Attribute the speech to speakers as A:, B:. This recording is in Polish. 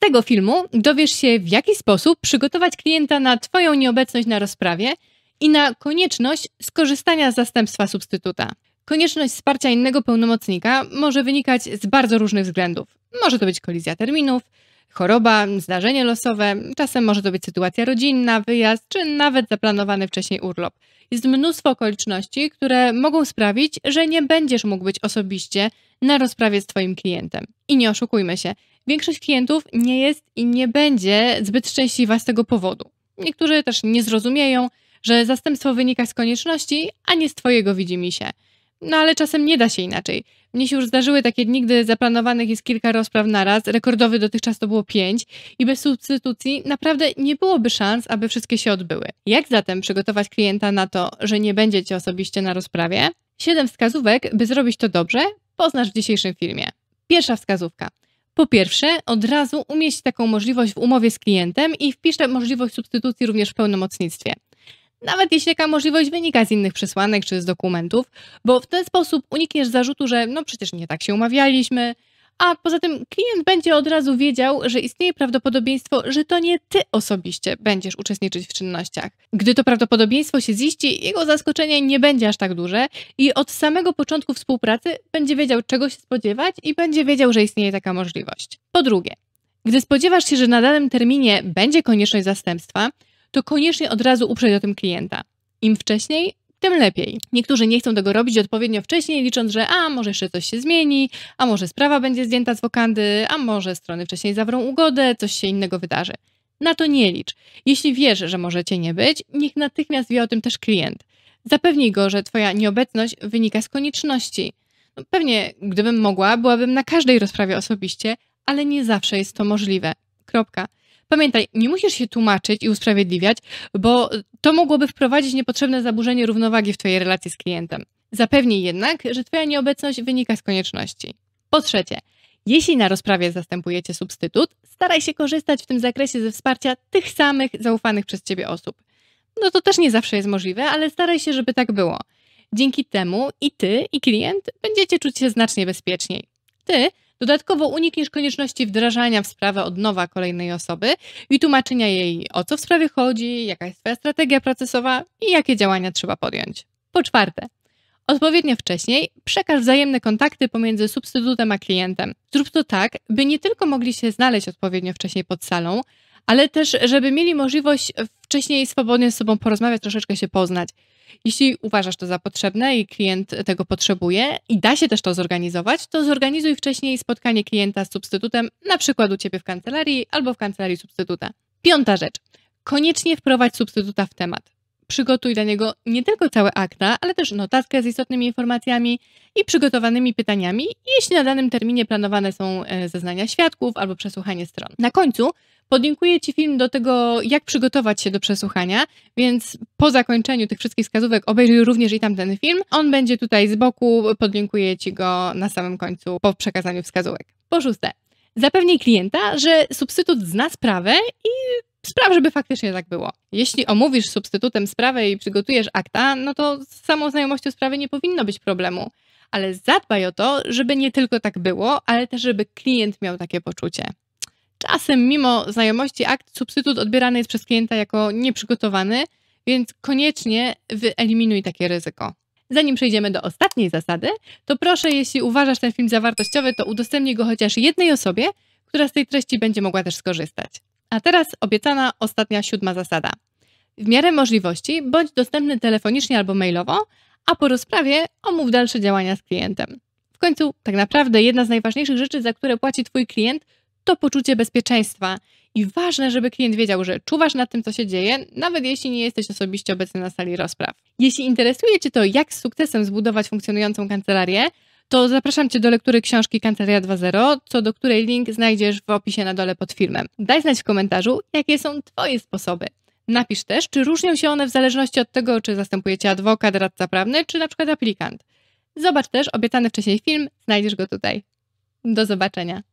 A: tego filmu dowiesz się, w jaki sposób przygotować klienta na Twoją nieobecność na rozprawie i na konieczność skorzystania z zastępstwa substytuta. Konieczność wsparcia innego pełnomocnika może wynikać z bardzo różnych względów. Może to być kolizja terminów, choroba, zdarzenie losowe, czasem może to być sytuacja rodzinna, wyjazd, czy nawet zaplanowany wcześniej urlop. Jest mnóstwo okoliczności, które mogą sprawić, że nie będziesz mógł być osobiście na rozprawie z Twoim klientem. I nie oszukujmy się, większość klientów nie jest i nie będzie zbyt szczęśliwa z tego powodu. Niektórzy też nie zrozumieją, że zastępstwo wynika z konieczności, a nie z Twojego widzimisię. No ale czasem nie da się inaczej. Mnie się już zdarzyły takie dni, gdy zaplanowanych jest kilka rozpraw naraz, rekordowy dotychczas to było pięć i bez substytucji naprawdę nie byłoby szans, aby wszystkie się odbyły. Jak zatem przygotować klienta na to, że nie będziecie osobiście na rozprawie? Siedem wskazówek, by zrobić to dobrze, poznasz w dzisiejszym filmie. Pierwsza wskazówka. Po pierwsze, od razu umieść taką możliwość w umowie z klientem i wpisz tę możliwość substytucji również w pełnomocnictwie nawet jeśli taka możliwość wynika z innych przesłanek czy z dokumentów, bo w ten sposób unikniesz zarzutu, że no przecież nie tak się umawialiśmy, a poza tym klient będzie od razu wiedział, że istnieje prawdopodobieństwo, że to nie ty osobiście będziesz uczestniczyć w czynnościach. Gdy to prawdopodobieństwo się ziści, jego zaskoczenie nie będzie aż tak duże i od samego początku współpracy będzie wiedział, czego się spodziewać i będzie wiedział, że istnieje taka możliwość. Po drugie, gdy spodziewasz się, że na danym terminie będzie konieczność zastępstwa, to koniecznie od razu uprzeć o tym klienta. Im wcześniej, tym lepiej. Niektórzy nie chcą tego robić odpowiednio wcześniej, licząc, że a może jeszcze coś się zmieni, a może sprawa będzie zdjęta z wokandy, a może strony wcześniej zawrą ugodę, coś się innego wydarzy. Na to nie licz. Jeśli wiesz, że możecie nie być, niech natychmiast wie o tym też klient. Zapewnij go, że Twoja nieobecność wynika z konieczności. No, pewnie, gdybym mogła, byłabym na każdej rozprawie osobiście, ale nie zawsze jest to możliwe. Kropka. Pamiętaj, nie musisz się tłumaczyć i usprawiedliwiać, bo to mogłoby wprowadzić niepotrzebne zaburzenie równowagi w Twojej relacji z klientem. Zapewnij jednak, że Twoja nieobecność wynika z konieczności. Po trzecie, jeśli na rozprawie zastępujecie substytut, staraj się korzystać w tym zakresie ze wsparcia tych samych zaufanych przez Ciebie osób. No to też nie zawsze jest możliwe, ale staraj się, żeby tak było. Dzięki temu i Ty, i klient będziecie czuć się znacznie bezpieczniej. Ty Dodatkowo unikniesz konieczności wdrażania w sprawę od nowa kolejnej osoby i tłumaczenia jej, o co w sprawie chodzi, jaka jest Twoja strategia procesowa i jakie działania trzeba podjąć. Po czwarte, Odpowiednio wcześniej przekaż wzajemne kontakty pomiędzy substytutem a klientem. Zrób to tak, by nie tylko mogli się znaleźć odpowiednio wcześniej pod salą, ale też, żeby mieli możliwość wcześniej swobodnie z sobą porozmawiać, troszeczkę się poznać. Jeśli uważasz to za potrzebne i klient tego potrzebuje i da się też to zorganizować, to zorganizuj wcześniej spotkanie klienta z substytutem, na przykład u Ciebie w kancelarii albo w kancelarii substytuta. Piąta rzecz. Koniecznie wprowadź substytuta w temat. Przygotuj dla niego nie tylko całe akta, ale też notatkę z istotnymi informacjami i przygotowanymi pytaniami, jeśli na danym terminie planowane są e, zeznania świadków albo przesłuchanie stron. Na końcu Podlinkuję Ci film do tego, jak przygotować się do przesłuchania, więc po zakończeniu tych wszystkich wskazówek obejrzyj również i tamten film. On będzie tutaj z boku, podlinkuję Ci go na samym końcu po przekazaniu wskazówek. Po szóste, zapewnij klienta, że substytut zna sprawę i spraw, żeby faktycznie tak było. Jeśli omówisz substytutem sprawę i przygotujesz akta, no to z samą znajomością sprawy nie powinno być problemu. Ale zadbaj o to, żeby nie tylko tak było, ale też, żeby klient miał takie poczucie. Czasem, mimo znajomości akt, substytut odbierany jest przez klienta jako nieprzygotowany, więc koniecznie wyeliminuj takie ryzyko. Zanim przejdziemy do ostatniej zasady, to proszę, jeśli uważasz ten film za wartościowy, to udostępnij go chociaż jednej osobie, która z tej treści będzie mogła też skorzystać. A teraz obiecana ostatnia siódma zasada. W miarę możliwości bądź dostępny telefonicznie albo mailowo, a po rozprawie omów dalsze działania z klientem. W końcu, tak naprawdę, jedna z najważniejszych rzeczy, za które płaci Twój klient, to poczucie bezpieczeństwa. I ważne, żeby klient wiedział, że czuwasz nad tym, co się dzieje, nawet jeśli nie jesteś osobiście obecny na sali rozpraw. Jeśli interesuje Cię to, jak z sukcesem zbudować funkcjonującą kancelarię, to zapraszam Cię do lektury książki Kancelaria 2.0, co do której link znajdziesz w opisie na dole pod filmem. Daj znać w komentarzu, jakie są Twoje sposoby. Napisz też, czy różnią się one w zależności od tego, czy zastępujecie adwokat, radca prawny, czy na przykład aplikant. Zobacz też obiecany wcześniej film, znajdziesz go tutaj. Do zobaczenia.